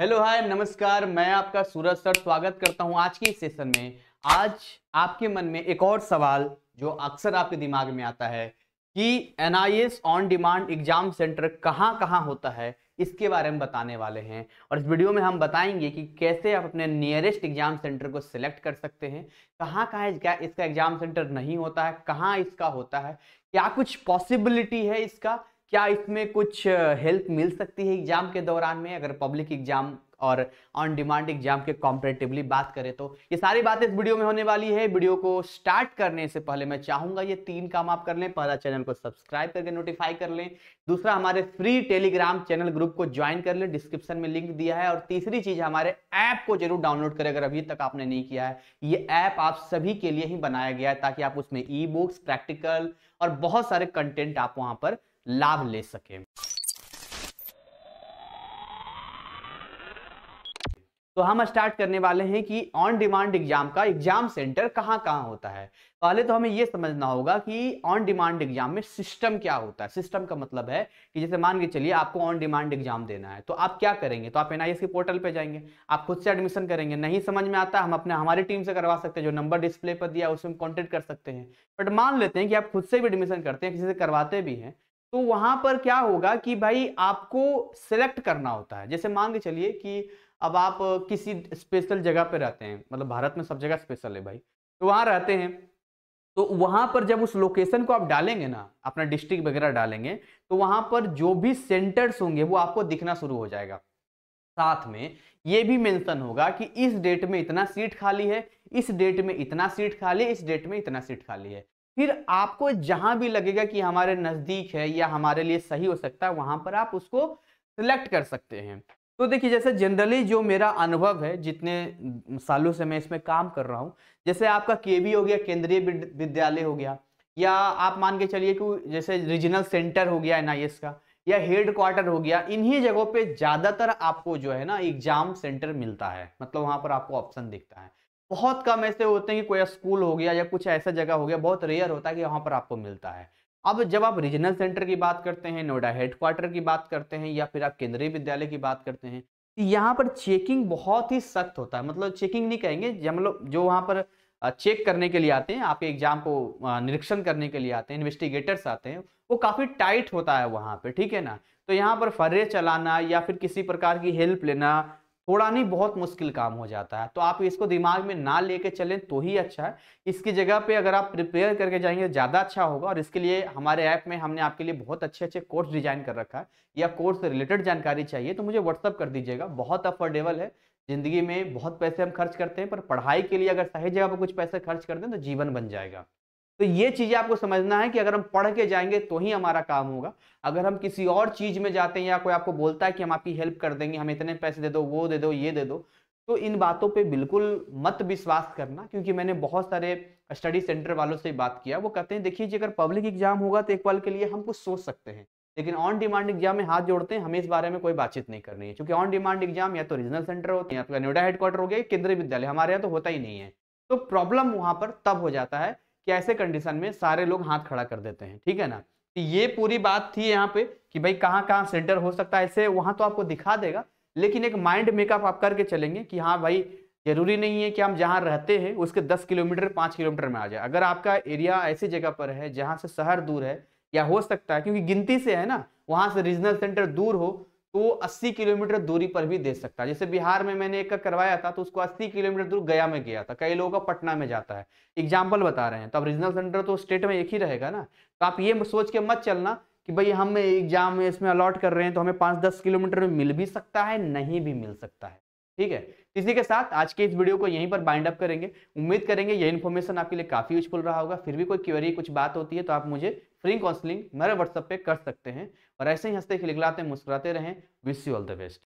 hello hi नमस्कार मैं आपका सूरज सर स्वागत करता हूं आज के सेशन में आज आपके मन में एक और सवाल जो अक्सर आपके दिमाग में आता है कि an on demand exam centre कहां कहां होता है इसके बारे में बताने वाले हैं और इस वीडियो में हम बताएंगे कि कैसे आप अपने नियरेस्ट एग्जाम सेंटर को सिलेक्ट कर सकते हैं कहाँ कहाँ इसका एग्जाम सेंटर नहीं होता है कहाँ इसका होता है क्या कुछ पॉसिबिलिटी है इसका क्या इसमें कुछ हेल्प मिल सकती है एग्जाम के दौरान में अगर पब्लिक एग्जाम और ऑन डिमांड एग्जाम के कॉम्परेटिवली बात करें तो ये सारी बातें इस वीडियो में होने वाली है वीडियो को स्टार्ट करने से पहले मैं चाहूंगा ये तीन काम आप कर लें पहला चैनल को सब्सक्राइब करके नोटिफाई कर लें दूसरा हमारे फ्री टेलीग्राम चैनल ग्रुप को ज्वाइन कर लें डिस्क्रिप्शन में लिंक दिया है और तीसरी चीज हमारे ऐप को जरूर डाउनलोड करें अगर अभी तक आपने नहीं किया है ये ऐप आप सभी के लिए ही बनाया गया है ताकि आप उसमें ई बुक्स प्रैक्टिकल और बहुत सारे कंटेंट आप वहां पर लाभ ले सके तो हम स्टार्ट करने वाले हैं कि ऑन डिमांड एग्जाम का एग्जाम सेंटर कहां कहां होता है पहले तो हमें यह समझना होगा कि ऑन डिमांड एग्जाम में सिस्टम क्या होता है सिस्टम का मतलब है कि जैसे मान के चलिए आपको ऑन डिमांड एग्जाम देना है तो आप क्या करेंगे तो आप एनआईएस के पोर्टल पर जाएंगे आप खुद से एडमिशन करेंगे नहीं समझ में आता हम अपने हमारी टीम से करवा सकते हैं जो नंबर डिस्प्ले पर दिया उसमें कॉन्टेक्ट कर सकते हैं बट मान लेते हैं कि आप खुद से भी एडमिशन करते हैं किसी से करवाते भी हैं तो वहां पर क्या होगा कि भाई आपको सेलेक्ट करना होता है जैसे मान के चलिए कि अब आप किसी स्पेशल जगह पर रहते हैं मतलब भारत में सब जगह स्पेशल है भाई तो वहां रहते हैं तो वहां पर जब उस लोकेशन को आप डालेंगे ना अपना डिस्ट्रिक्ट वगैरह डालेंगे तो वहां पर जो भी सेंटर्स होंगे वो आपको दिखना शुरू हो जाएगा साथ में ये भी मेंशन होगा कि इस डेट में इतना सीट खाली है इस डेट में इतना सीट खाली है इस डेट में इतना सीट खाली है फिर आपको जहां भी लगेगा कि हमारे नज़दीक है या हमारे लिए सही हो सकता है वहां पर आप उसको सिलेक्ट कर सकते हैं तो देखिए जैसे जनरली जो मेरा अनुभव है जितने सालों से मैं इसमें काम कर रहा हूँ जैसे आपका के हो गया केंद्रीय विद्यालय हो गया या आप मान के चलिए कि जैसे रीजनल सेंटर हो गया एन का या हेड क्वार्टर हो गया इन्हीं जगहों पे ज़्यादातर आपको जो है ना एग्जाम सेंटर मिलता है मतलब वहाँ पर आपको ऑप्शन दिखता है बहुत कम ऐसे होते हैं कि कोई स्कूल हो गया या कुछ ऐसा जगह हो गया बहुत रेयर होता है कि वहाँ पर आपको मिलता है अब जब आप रीजनल सेंटर की बात करते हैं नोएडा हेडक्वार्टर की बात करते हैं या फिर आप केंद्रीय विद्यालय की बात करते हैं तो यहाँ पर चेकिंग बहुत ही सख्त होता है मतलब चेकिंग नहीं कहेंगे जब लोग जो वहाँ पर चेक करने के लिए आते हैं आपके एग्जाम को निरीक्षण करने के लिए आते हैं इन्वेस्टिगेटर्स आते हैं वो काफ़ी टाइट होता है वहाँ पर ठीक है ना तो यहाँ पर फर्रे चलाना या फिर किसी प्रकार की हेल्प लेना थोड़ा नहीं बहुत मुश्किल काम हो जाता है तो आप इसको दिमाग में ना लेके चलें तो ही अच्छा है इसकी जगह पे अगर आप प्रिपेयर करके जाएंगे ज़्यादा अच्छा होगा और इसके लिए हमारे ऐप में हमने आपके लिए बहुत अच्छे अच्छे कोर्स डिजाइन कर रखा है या कोर्स से रिलेटेड जानकारी चाहिए तो मुझे व्हाट्सअप कर दीजिएगा बहुत अफोर्डेबल है ज़िंदगी में बहुत पैसे हम खर्च करते हैं पर पढ़ाई के लिए अगर सही जगह पर कुछ पैसे खर्च कर दें तो जीवन बन जाएगा तो ये चीज़ें आपको समझना है कि अगर हम पढ़ के जाएंगे तो ही हमारा काम होगा अगर हम किसी और चीज़ में जाते हैं या कोई आपको बोलता है कि हम आपकी हेल्प कर देंगे हम इतने पैसे दे दो वो दे दो ये दे दो तो इन बातों पे बिल्कुल मत विश्वास करना क्योंकि मैंने बहुत सारे स्टडी सेंटर वालों से बात किया वो कहते हैं देखिए जी अगर पब्लिक एग्जाम होगा तो एक पल के लिए हम कुछ सोच सकते हैं लेकिन ऑन डिमांड एग्जाम में हाथ जोड़ते हैं हमें इस बारे में कोई बातचीत नहीं करनी है क्योंकि ऑन डिमांड एग्जाम या तो रीजनल सेंटर होते हैं या तो नोएडा हेडक्वार्टर हो गया केंद्रीय विद्यालय हमारे यहाँ तो होता ही नहीं है तो प्रॉब्लम वहाँ पर तब हो जाता है कि ऐसे कंडीशन में सारे लोग हाथ खड़ा कर देते हैं ठीक है ना तो ये पूरी बात थी यहाँ पे कि भाई कहाँ कहाँ सेंटर हो सकता है ऐसे वहाँ तो आपको दिखा देगा लेकिन एक माइंड मेकअप आप करके चलेंगे कि हाँ भाई जरूरी नहीं है कि हम जहाँ रहते हैं उसके दस किलोमीटर पाँच किलोमीटर में आ जाए अगर आपका एरिया ऐसी जगह पर है जहाँ से शहर दूर है या हो सकता है क्योंकि गिनती से है ना वहाँ से रीजनल सेंटर दूर हो तो 80 किलोमीटर दूरी पर भी दे सकता है जैसे बिहार में मैंने एक का करवाया था तो उसको 80 किलोमीटर दूर गया में गया था कई लोगों का पटना में जाता है एग्जाम्पल बता रहे हैं तो अब रीजनल सेंटर तो स्टेट में एक ही रहेगा ना तो आप ये सोच के मत चलना कि भाई हम एग्जाम में इसमें अलॉट कर रहे हैं तो हमें पाँच दस किलोमीटर में मिल भी सकता है नहीं भी मिल सकता है ठीक है इसी के साथ आज के इस वीडियो को यहीं पर बाइंड अप करेंगे उम्मीद करेंगे ये इन्फॉर्मेशन आपके लिए काफी यूजफुल रहा होगा फिर भी कोई क्वेरी कुछ बात होती है तो आप मुझे फ्री काउंसलिंग मेरे व्हाट्सएप पे कर सकते हैं और ऐसे ही हंसते खिलखिलाते मुस्कुराते रहें wish you all the best